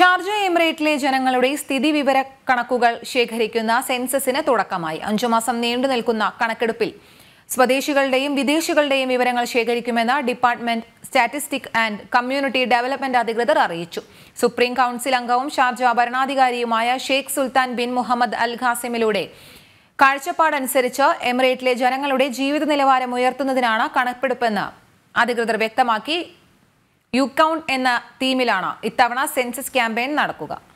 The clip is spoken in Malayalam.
ഷാർജ എമിറേറ്റിലെ ജനങ്ങളുടെ സ്ഥിതി വിവര കണക്കുകൾ ശേഖരിക്കുന്ന സെൻസസിന് തുടക്കമായി അഞ്ചു മാസം നീണ്ടു നിൽക്കുന്ന കണക്കെടുപ്പിൽ സ്വദേശികളുടെയും വിദേശികളുടെയും വിവരങ്ങൾ ശേഖരിക്കുമെന്ന് department statistic and community development അധികൃതർ അറിയിച്ചു സുപ്രീം കൗൺസിൽ അംഗവും ഷാർജ ഭരണാധികാരിയുമായ Sheikh Sultan bin Muhammad Al ഖാസിമിലൂടെ കാഴ്ചപ്പാടനുസരിച്ച് എമിറേറ്റിലെ ജനങ്ങളുടെ ജീവിത നിലവാരം ഉയർത്തുന്നതിനാണ് കണക്കെടുപ്പെന്ന് അധികൃതർ വ്യക്തമാക്കി യുക്കൗണ്ട് എന്ന തീമിലാണ് ഇത്തവണ സെൻസസ് ക്യാമ്പയിൻ നടക്കുക